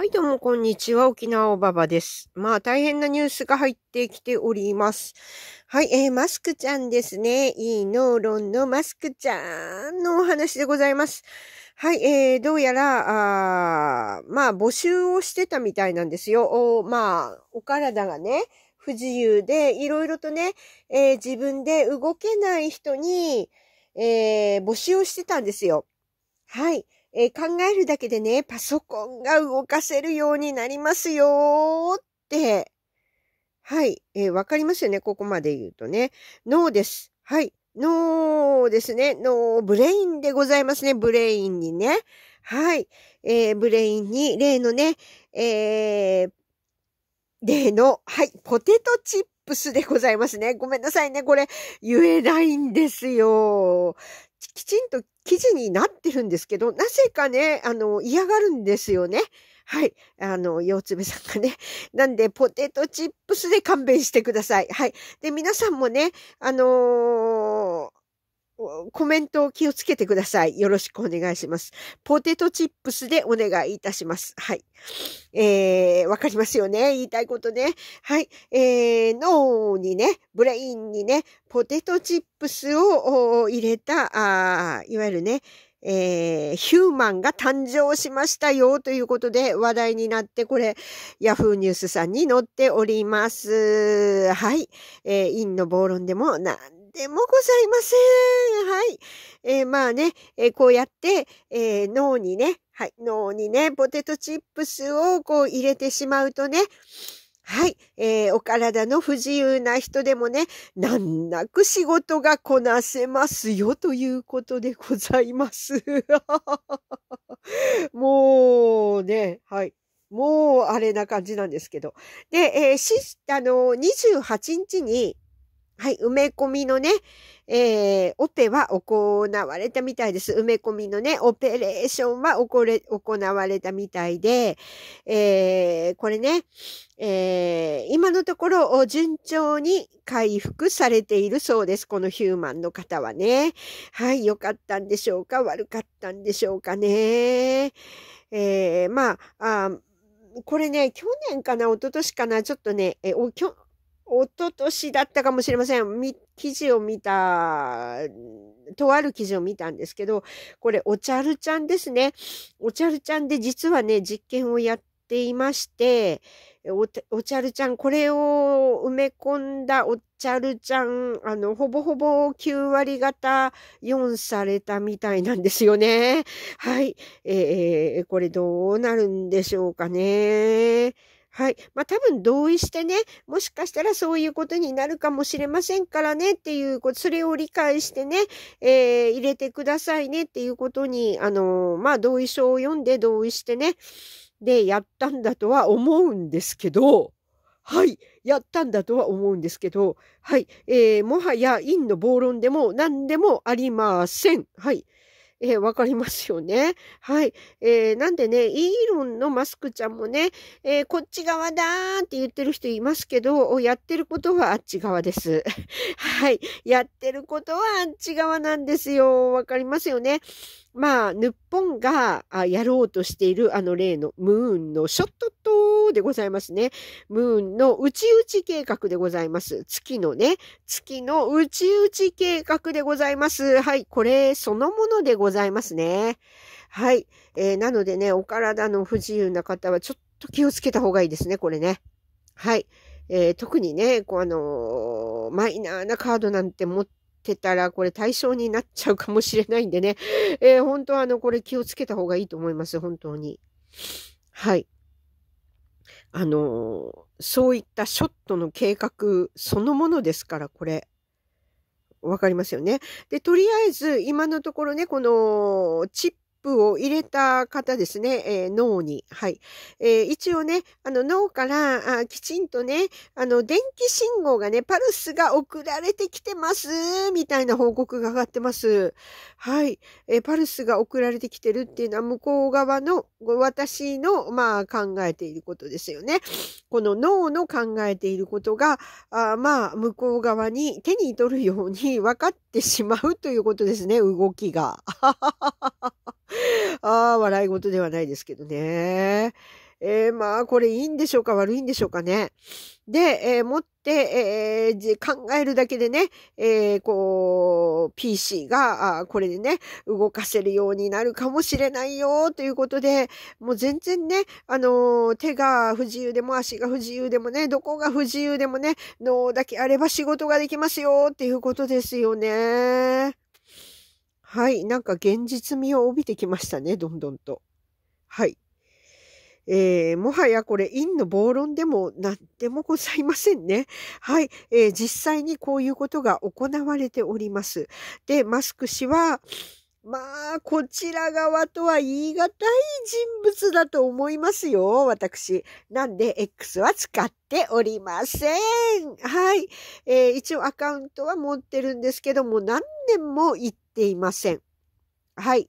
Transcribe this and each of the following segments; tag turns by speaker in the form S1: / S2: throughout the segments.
S1: はい、どうも、こんにちは。沖縄おばばです。まあ、大変なニュースが入ってきております。はい、えー、マスクちゃんですね。いいの、ロンのマスクちゃんのお話でございます。はい、えー、どうやら、あまあ、募集をしてたみたいなんですよ。おまあ、お体がね、不自由で、いろいろとね、えー、自分で動けない人に、えー、募集をしてたんですよ。はい。えー、考えるだけでね、パソコンが動かせるようになりますよーって。はい。えー、わかりますよね。ここまで言うとね。脳です。はい。脳ですね。脳、ブレインでございますね。ブレインにね。はい。えー、ブレインに、例のね、えー、例の、はい、ポテトチップスでございますね。ごめんなさいね。これ、言えないんですよ。きちんと記事になってるんですけど、なぜかね、あの、嫌がるんですよね。はい。あの、ようつべさんがね。なんで、ポテトチップスで勘弁してください。はい。で、皆さんもね、あのーコメントを気をつけてください。よろしくお願いします。ポテトチップスでお願いいたします。はい。えー、わかりますよね。言いたいことね。はい。えー、脳にね、ブレインにね、ポテトチップスを入れた、あいわゆるね、えー、ヒューマンが誕生しましたよということで話題になって、これ、ヤフーニュースさんに載っております。はい。えー、陰の暴論でもな、でもございません。はい。えー、まあね、えー、こうやって、えー、脳にね、はい、脳にね、ポテトチップスをこう入れてしまうとね、はい、えー、お体の不自由な人でもね、難なく仕事がこなせますよということでございます。もうね、はい。もう、あれな感じなんですけど。で、えー、し、あの、28日に、はい、埋め込みのね、えー、オペは行われたみたいです。埋め込みのね、オペレーションは行われたみたいで、えー、これね、えー、今のところ順調に回復されているそうです。このヒューマンの方はね。はい、良かったんでしょうか悪かったんでしょうかね。えー、まあ、あこれね、去年かな、一昨年かな、ちょっとね、えおきょ一昨年だったかもしれません。記事を見た、とある記事を見たんですけど、これ、おちゃるちゃんですね。おちゃるちゃんで実はね、実験をやっていまして、おおちゃるちゃん、これを埋め込んだおちゃるちゃん、あの、ほぼほぼ9割方4されたみたいなんですよね。はい。えー、これどうなるんでしょうかね。はい。まあ、多分同意してね、もしかしたらそういうことになるかもしれませんからねっていうこと、それを理解してね、えー、入れてくださいねっていうことに、あのー、まあ、同意書を読んで同意してね、で、やったんだとは思うんですけど、はい、やったんだとは思うんですけど、はい、えー、もはや陰の暴論でも何でもありません。はい。えー、わかりますよね。はい。えー、なんでね、イーロンのマスクちゃんもね、えー、こっち側だーって言ってる人いますけど、やってることはあっち側です。はい。やってることはあっち側なんですよ。わかりますよね。まあ、日本がやろうとしているあの例のムーンのショットトでございますね。ムーンの内々ち計画でございます。月のね、月の内々ち計画でございます。はい。これそのものでございますね。はい。えー、なのでね、お体の不自由な方はちょっと気をつけた方がいいですね、これね。はい。えー、特にね、こうあのー、マイナーなカードなんて持ってたら、これ対象になっちゃうかもしれないんでね、えー、本当はあの、これ気をつけた方がいいと思います、本当に。はい。あのそういったショットの計画そのものですから、これ。わかりますよね。で、とりあえず、今のところね、このチップを入れた方ですね、えー、脳に。はい。えー、一応ね、あの脳からあきちんとね、あの電気信号がね、パルスが送られてきてます、みたいな報告が上がってます。はい。えー、パルスが送られてきてるっていうのは向こう側の私の、まあ、考えていることですよね。この脳の考えていることが、あまあ、向こう側に手に取るように分かってしまうということですね、動きが。ああ、笑い事ではないですけどね。えー、まあ、これいいんでしょうか悪いんでしょうかね。で、えー、持って、えー、考えるだけでね、えー、こう、PC が、あこれでね、動かせるようになるかもしれないよ、ということで、もう全然ね、あの手が不自由でも足が不自由でもね、どこが不自由でもね、脳だけあれば仕事ができますよ、っていうことですよね。はい、なんか現実味を帯びてきましたね、どんどんと。はい。えー、もはやこれ、陰の暴論でも何でもございませんね。はい、えー、実際にこういうことが行われております。で、マスク氏は、まあ、こちら側とは言い難い人物だと思いますよ、私。なんで、X は使っておりません。はい。えー、一応アカウントは持ってるんですけども、何年も言ってていません。はい。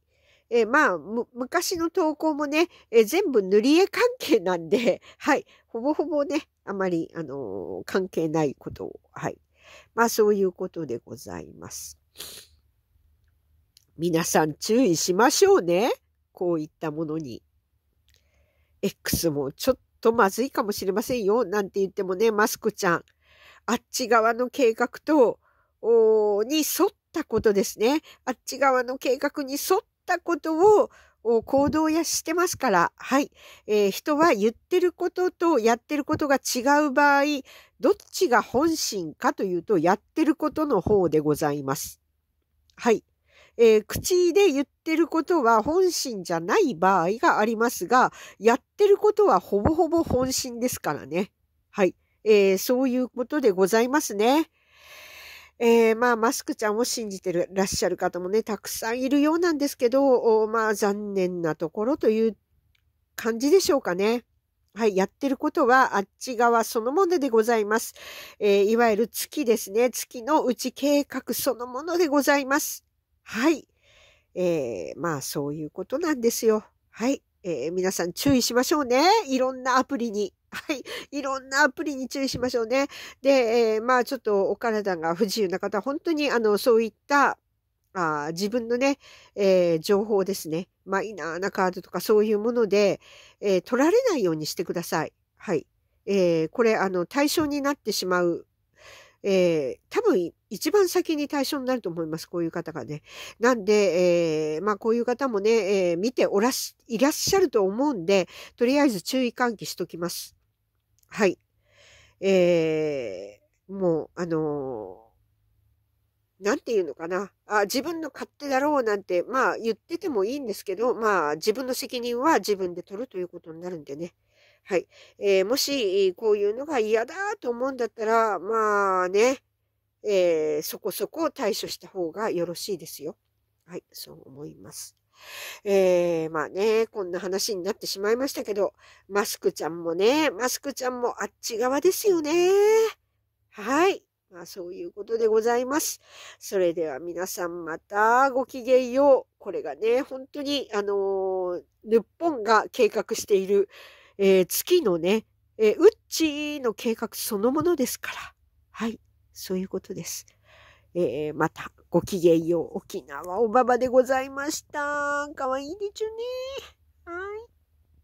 S1: えまあ、昔の投稿もね、え全部塗り絵関係なんで、はい。ほぼほぼね、あまり、あのー、関係ないことを、はい。まあ、そういうことでございます。皆さん注意しましょうね。こういったものに。X もちょっとまずいかもしれませんよ。なんて言ってもね、マスクちゃん。あっち側の計画と、に沿っったことですね。あっち側の計画に沿ったことを行動やしてますから、はい、えー、人は言ってることとやってることが違う場合、どっちが本心かというと、やってることの方でございます。はい。えー、口で言ってることは本心じゃない場合がありますが、やってることはほぼほぼ本心ですからね。はい。えー、そういうことでございますね。えー、まあ、マスクちゃんを信じてるらっしゃる方もね、たくさんいるようなんですけど、まあ、残念なところという感じでしょうかね。はい、やってることはあっち側そのものでございます。えー、いわゆる月ですね。月の内計画そのものでございます。はい。えー、まあ、そういうことなんですよ。はい。えー、皆さん注意しましょうね。いろんなアプリに。はい。いろんなアプリに注意しましょうね。で、えー、まあちょっとお体が不自由な方は、本当にあの、そういったあ自分のね、えー、情報ですね。マイナーなカードとかそういうもので、えー、取られないようにしてください。はい。えー、これ、あの、対象になってしまう。え多分、一番先に対象になると思います。こういう方がね。なんで、えまあ、こういう方もね、え見ておらし、いらっしゃると思うんで、とりあえず注意喚起しときます。はい。えー、もう、あのー、なんて言うのかなあ。自分の勝手だろうなんて、まあ言っててもいいんですけど、まあ自分の責任は自分で取るということになるんでね。はい。えー、もし、こういうのが嫌だと思うんだったら、まあね、えー、そこそこ対処した方がよろしいですよ。はい、そう思います。えー、まあね、こんな話になってしまいましたけど、マスクちゃんもね、マスクちゃんもあっち側ですよね。はい。まあそういうことでございます。それでは皆さんまたごきげんよう。これがね、本当に、あのー、日本が計画している、えー、月のね、えー、うっちの計画そのものですから。はい。そういうことです。えー、また、ごきげんよう。沖縄おばばでございました。かわいいでちゅね。はい。